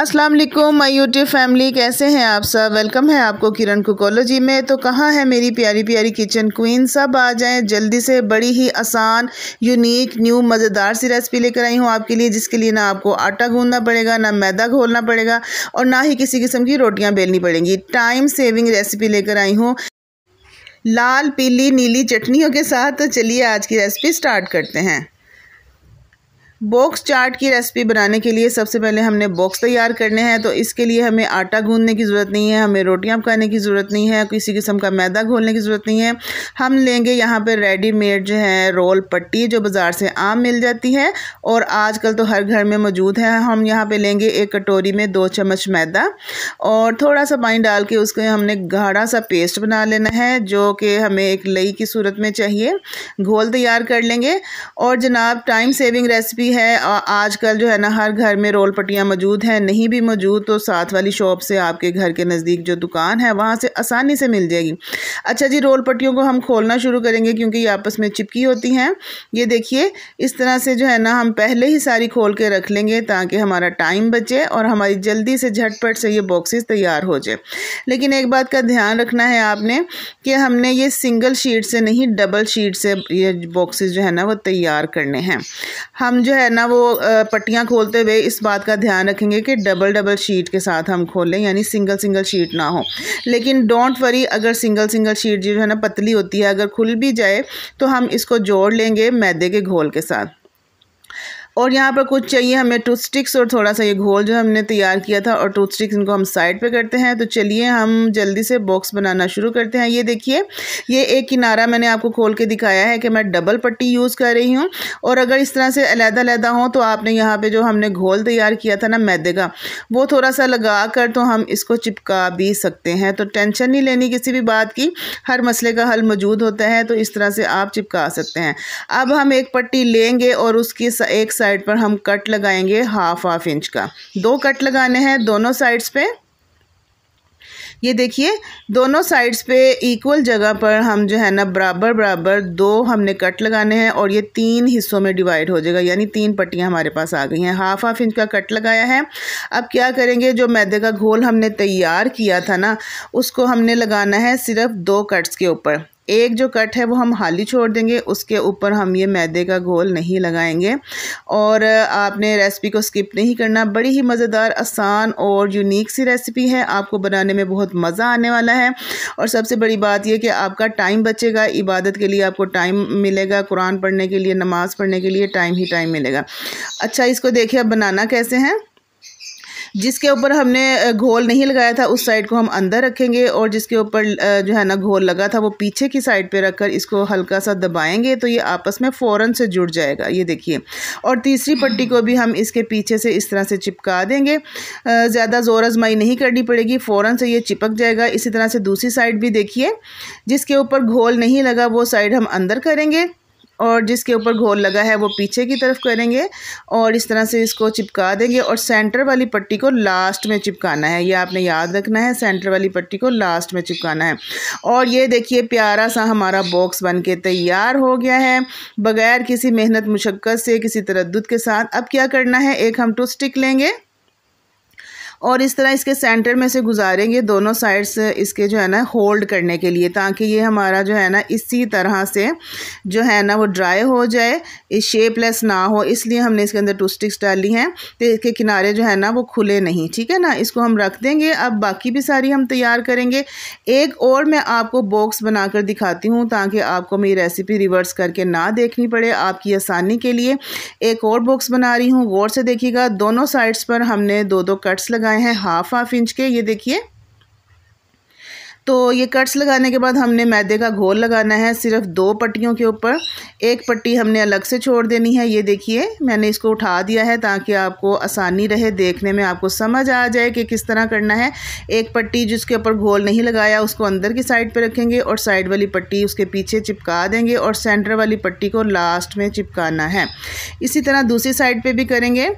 अस्सलाम वालेकुम my YouTube family कैसे हैं आप सब वेलकम है आपको किरण कुकोलोजी में तो कहाँ है मेरी प्यारी प्यारी किचन क्वीन सब आ जाएं जल्दी से बड़ी ही आसान यूनिक न्यू मज़ेदार सी रेसिपी लेकर आई हूँ आपके लिए जिसके लिए ना आपको आटा गूंदना पड़ेगा ना मैदा घोलना पड़ेगा और ना ही किसी किस्म की रोटियाँ बेलनी पड़ेंगी टाइम सेविंग रेसिपी लेकर आई हूँ लाल पीली नीली चटनियों के साथ तो चलिए आज की रेसिपी स्टार्ट करते हैं बॉक्स चाट की रेसिपी बनाने के लिए सबसे पहले हमने बॉक्स तैयार करने हैं तो इसके लिए हमें आटा गूंदने की ज़रूरत नहीं है हमें रोटियां पकाने की ज़रूरत नहीं है किसी किस्म का मैदा घोलने की ज़रूरत नहीं है हम लेंगे यहाँ पर रेडीमेड जो है रोल पट्टी जो बाज़ार से आम मिल जाती है और आज तो हर घर में मौजूद है हम यहाँ पर लेंगे एक कटोरी में दो चम्मच मैदा और थोड़ा सा पानी डाल के उसके हमने गाढ़ा सा पेस्ट बना लेना है जो कि हमें एक लई की सूरत में चाहिए घोल तैयार कर लेंगे और जनाब टाइम सेविंग रेसिपी ज़रूरी है आजकल जो है ना हर घर में रोल पट्टियाँ मौजूद हैं नहीं भी मौजूद तो साथ वाली शॉप से आपके घर के नज़दीक जो दुकान है वहाँ से आसानी से मिल जाएगी अच्छा जी रोल पट्टियों को हम खोलना शुरू करेंगे क्योंकि ये आपस में चिपकी होती हैं ये देखिए इस तरह से जो है ना हम पहले ही सारी खोल के रख लेंगे ताकि हमारा टाइम बचे और हमारी जल्दी से झटपट से ये बॉक्सेस तैयार हो जाए लेकिन एक बात का ध्यान रखना है आपने कि हमने ये सिंगल शीट से नहीं डबल शीट से ये बॉक्सेस जो है ना वो तैयार करने हैं हम जो है ना वो पट्टियाँ खोलते हुए इस बात का ध्यान रखेंगे कि डबल डबल शीट के साथ हम खोलें यानी सिंगल सिंगल शीट ना हो लेकिन डोंट वरी अगर सिंगल सिंगल शीट जो है ना पतली होती है अगर खुल भी जाए तो हम इसको जोड़ लेंगे मैदे के घोल के साथ और यहाँ पर कुछ चाहिए हमें टूथ स्टिक्स और थोड़ा सा ये घोल जो हमने तैयार किया था और टूथ स्टिक्स इनको हम साइड पे करते हैं तो चलिए हम जल्दी से बॉक्स बनाना शुरू करते हैं ये देखिए ये एक किनारा मैंने आपको खोल के दिखाया है कि मैं डबल पट्टी यूज़ कर रही हूँ और अगर इस तरह से अलहदा अलहदा हो तो आपने यहाँ पर जो हमने घोल तैयार किया था ना मैदे का वो थोड़ा सा लगा कर तो हम इसको चिपका भी सकते हैं तो टेंशन नहीं लेनी किसी भी बात की हर मसले का हल मौजूद होता है तो इस तरह से आप चिपका सकते हैं अब हम एक पट्टी लेंगे और उसकी एक साइड साइड पर हम कट लगाएंगे हाफ हाफ इंच का दो कट लगाने हैं दोनों साइड्स पे ये देखिए दोनों साइड्स पे इक्वल जगह पर हम जो है ना बराबर बराबर दो हमने कट लगाने हैं और ये तीन हिस्सों में डिवाइड हो जाएगा यानी तीन पट्टियाँ हमारे पास आ गई हैं हाफ हाफ इंच का कट लगाया है अब क्या करेंगे जो मैदे का घोल हमने तैयार किया था ना उसको हमने लगाना है सिर्फ दो कट्स के ऊपर एक जो कट है वो हम हाली छोड़ देंगे उसके ऊपर हम ये मैदे का घोल नहीं लगाएंगे और आपने रेसिपी को स्किप नहीं करना बड़ी ही मज़ेदार आसान और यूनिक सी रेसिपी है आपको बनाने में बहुत मज़ा आने वाला है और सबसे बड़ी बात यह कि आपका टाइम बचेगा इबादत के लिए आपको टाइम मिलेगा कुरान पढ़ने के लिए नमाज़ पढ़ने के लिए टाइम ही टाइम मिलेगा अच्छा इसको देखिए अब बनाना कैसे हैं जिसके ऊपर हमने घोल नहीं लगाया था उस साइड को हम अंदर रखेंगे और जिसके ऊपर जो है ना घोल लगा था वो पीछे की साइड पे रखकर इसको हल्का सा दबाएंगे तो ये आपस में फ़ौरन से जुड़ जाएगा ये देखिए और तीसरी पट्टी को भी हम इसके पीछे से इस तरह से चिपका देंगे ज़्यादा ज़ोर आजमाई नहीं करनी पड़ेगी फ़ौर से ये चिपक जाएगा इसी तरह से दूसरी साइड भी देखिए जिसके ऊपर घोल नहीं लगा वो साइड हम अंदर करेंगे और जिसके ऊपर घोल लगा है वो पीछे की तरफ करेंगे और इस तरह से इसको चिपका देंगे और सेंटर वाली पट्टी को लास्ट में चिपकाना है ये आपने याद रखना है सेंटर वाली पट्टी को लास्ट में चिपकाना है और ये देखिए प्यारा सा हमारा बॉक्स बन के तैयार हो गया है बगैर किसी मेहनत मुशक्क़त से किसी तरद के साथ अब क्या करना है एक हम टू स्टिक लेंगे और इस तरह इसके सेंटर में से गुजारेंगे दोनों साइड्स इसके जो है ना होल्ड करने के लिए ताकि ये हमारा जो है ना इसी तरह से जो है ना वो ड्राई हो जाए इस शेपलेस ना हो इसलिए हमने इसके अंदर टू स्टिक्स डाली हैं तो इसके किनारे जो है ना वो खुले नहीं ठीक है ना इसको हम रख देंगे अब बाकी भी सारी हम तैयार करेंगे एक और मैं आपको बॉक्स बनाकर दिखाती हूँ ताकि आपको मेरी रेसिपी रिवर्स करके ना देखनी पड़े आपकी आसानी के लिए एक और बॉक्स बना रही हूँ गौर से देखिएगा दोनों साइड्स पर हमने दो दो कट्स लगा लगाए हैं हाफ हाफ इंच के ये देखिए तो ये कट्स लगाने के बाद हमने मैदे का घोल लगाना है सिर्फ दो पट्टियों के ऊपर एक पट्टी हमने अलग से छोड़ देनी है ये देखिए मैंने इसको उठा दिया है ताकि आपको आसानी रहे देखने में आपको समझ आ जाए कि किस तरह करना है एक पट्टी जिसके ऊपर घोल नहीं लगाया उसको अंदर की साइड पर रखेंगे और साइड वाली पट्टी उसके पीछे चिपका देंगे और सेंटर वाली पट्टी को लास्ट में चिपकाना है इसी तरह दूसरी साइड पर भी करेंगे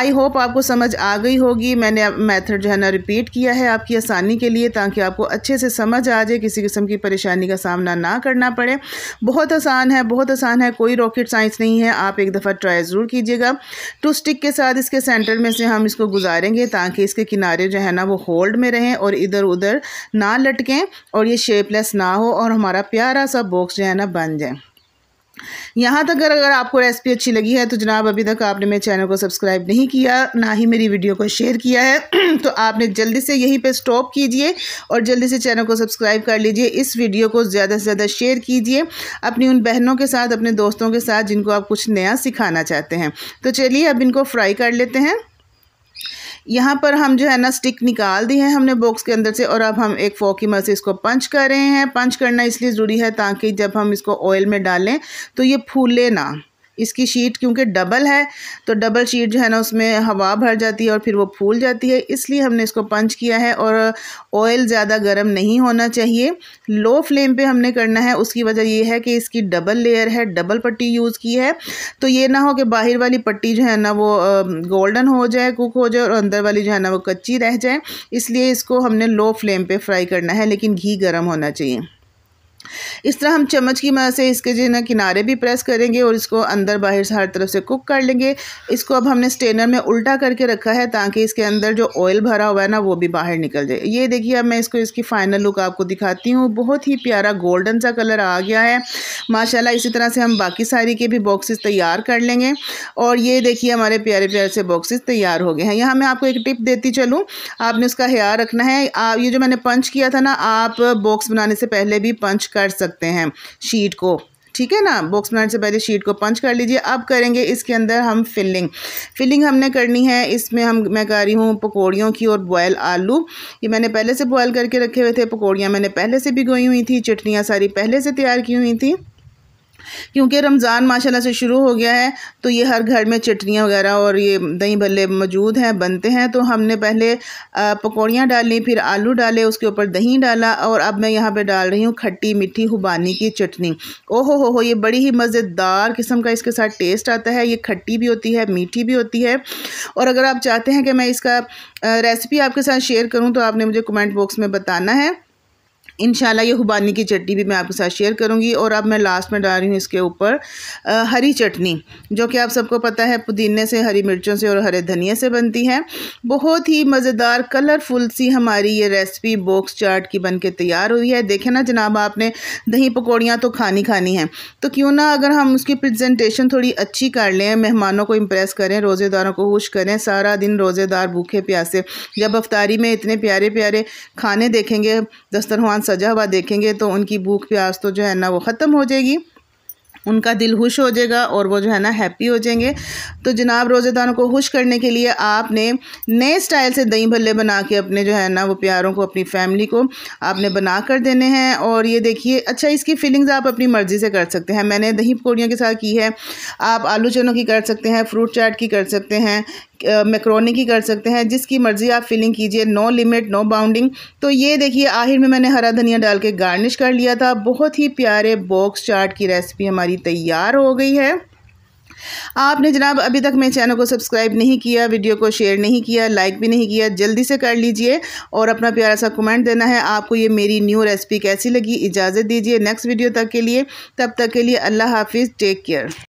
आई होप आपको समझ आ गई होगी मैंने मैथड जो है ना रिपीट किया है आपकी आसानी के लिए ताकि आपको अच्छे से समझ आ जाए किसी किस्म की परेशानी का सामना ना करना पड़े बहुत आसान है बहुत आसान है कोई रॉकेट साइंस नहीं है आप एक दफ़ा ट्राई ज़रूर कीजिएगा टू स्टिक के साथ इसके सेंटर में से हम इसको गुजारेंगे ताकि इसके किनारे जो है ना वो होल्ड में रहें और इधर उधर ना लटकें और ये शेपलेस ना हो और हमारा प्यारा सा बॉक्स जो है ना बन जाए यहाँ तक अगर अगर आपको रेसिपी अच्छी लगी है तो जनाब अभी तक आपने मेरे चैनल को सब्सक्राइब नहीं किया ना ही मेरी वीडियो को शेयर किया है तो आपने जल्दी से यहीं पे स्टॉप कीजिए और जल्दी से चैनल को सब्सक्राइब कर लीजिए इस वीडियो को ज़्यादा से ज़्यादा शेयर कीजिए अपनी उन बहनों के साथ अपने दोस्तों के साथ जिनको आप कुछ नया सिखाना चाहते हैं तो चलिए अब इनको फ्राई कर लेते हैं यहाँ पर हम जो है ना स्टिक निकाल दी है हमने बॉक्स के अंदर से और अब हम एक फोक की मदद से इसको पंच कर रहे हैं पंच करना इसलिए ज़रूरी है ताकि जब हम इसको ऑयल में डालें तो ये फूले ना इसकी शीट क्योंकि डबल है तो डबल शीट जो है ना उसमें हवा भर जाती है और फिर वो फूल जाती है इसलिए हमने इसको पंच किया है और ऑयल ज़्यादा गर्म नहीं होना चाहिए लो फ्लेम पे हमने करना है उसकी वजह ये है कि इसकी डबल लेयर है डबल पट्टी यूज़ की है तो ये ना हो कि बाहर वाली पट्टी जो है ना वो गोल्डन हो जाए कुक हो जाए और अंदर वाली जो है ना वो कच्ची रह जाए इसलिए इसको हमने लो फ्लेम पर फ्राई करना है लेकिन घी गर्म होना चाहिए इस तरह हम चम्मच की मदद से इसके जो है ना किनारे भी प्रेस करेंगे और इसको अंदर बाहर से हर तरफ से कुक कर लेंगे इसको अब हमने स्टेनर में उल्टा करके रखा है ताकि इसके अंदर जो ऑयल भरा हुआ है ना वो भी बाहर निकल जाए ये देखिए अब मैं इसको इसकी फ़ाइनल लुक आपको दिखाती हूँ बहुत ही प्यारा गोल्डन सा कलर आ गया है माशाल्लाह इसी तरह से हम बाकी सारी के भी बॉक्सेस तैयार कर लेंगे और ये देखिए हमारे प्यारे प्यारे से बॉक्सेस तैयार हो गए हैं यहाँ मैं आपको एक टिप देती चलूँ आपने उसका ख्याल रखना है ये जो मैंने पंच किया था ना आप बॉक्स बनाने से पहले भी पंच कर सकते हैं शीट को ठीक है ना बॉक्स बनाने से पहले शीट को पंच कर लीजिए अब करेंगे इसके अंदर हम फिलिंग फिलिंग हमने करनी है इसमें हम मैं कर रही हूँ पकौड़ियों की और बॉयल आलू ये मैंने पहले से बॉयल करके रखे हुए थे पकौड़ियाँ मैंने पहले से भिगोई हुई थी चटनियाँ सारी पहले से तैयार की हुई थी क्योंकि रमज़ान माशाल्लाह से शुरू हो गया है तो ये हर घर में चटनियाँ वगैरह और ये दही भल्ले मौजूद हैं बनते हैं तो हमने पहले पकौड़ियाँ डाली फिर आलू डाले उसके ऊपर दही डाला और अब मैं यहाँ पर डाल रही हूँ खट्टी मिट्टी हुबानी की चटनी ओहो हो हो ये बड़ी ही मज़ेदार किस्म का इसके साथ टेस्ट आता है ये खट्टी भी होती है मीठी भी होती है और अगर आप चाहते हैं कि मैं इसका रेसिपी आपके साथ शेयर करूँ तो आपने मुझे कमेंट बॉक्स में बताना है इन ये हुबानी की चटनी भी मैं आपके साथ शेयर करूँगी और अब मैं लास्ट में डाल रही हूँ इसके ऊपर हरी चटनी जो कि आप सबको पता है पुदीने से हरी मिर्चों से और हरे धनिया से बनती है बहुत ही मज़ेदार कलरफुल सी हमारी ये रेसिपी बॉक्स चाट की बन के तैयार हुई है देखें ना जनाब आपने दही पकौड़ियाँ तो खानी खानी हैं तो क्यों ना अगर हम उसकी प्रजेंटेशन थोड़ी अच्छी कर लें मेहमानों को इम्प्रेस करें रोज़ेदारों को खुश करें सारा दिन रोज़ेदार भूखे प्यासे जब अफ्तारी में इतने प्यारे प्यारे खाने देखेंगे दस्तरखान सजा हुआ देखेंगे तो उनकी भूख प्यास तो जो है ना वो ख़त्म हो जाएगी उनका दिल खुश हो जाएगा और वो जो है ना हैप्पी हो जाएंगे तो जनाब रोज़ेदारों को खुश करने के लिए आपने नए स्टाइल से दही भल्ले बना के अपने जो है ना वो प्यारों को अपनी फैमिली को आपने बना कर देने हैं और ये देखिए अच्छा इसकी फीलिंग्स आप अपनी मर्ज़ी से कर सकते हैं मैंने दही पकौड़ियों के साथ की है आप आलू चनों की कर सकते हैं फ्रूट चाट की कर सकते हैं मैक्रोनी की कर सकते हैं जिसकी मर्ज़ी आप फिलिंग कीजिए नो लिमिट नो बाउंडिंग तो ये देखिए आखिर में मैंने हरा धनिया डाल के गार्निश कर लिया था बहुत ही प्यारे बॉक्स चाट की रेसिपी हमारी हमारी तैयार हो गई है आपने जनाब अभी तक मेरे चैनल को सब्सक्राइब नहीं किया वीडियो को शेयर नहीं किया लाइक भी नहीं किया जल्दी से कर लीजिए और अपना प्यारा सा कमेंट देना है आपको ये मेरी न्यू रेसिपी कैसी लगी इजाज़त दीजिए नेक्स्ट वीडियो तक के लिए तब तक के लिए अल्लाह हाफिज़ टेक केयर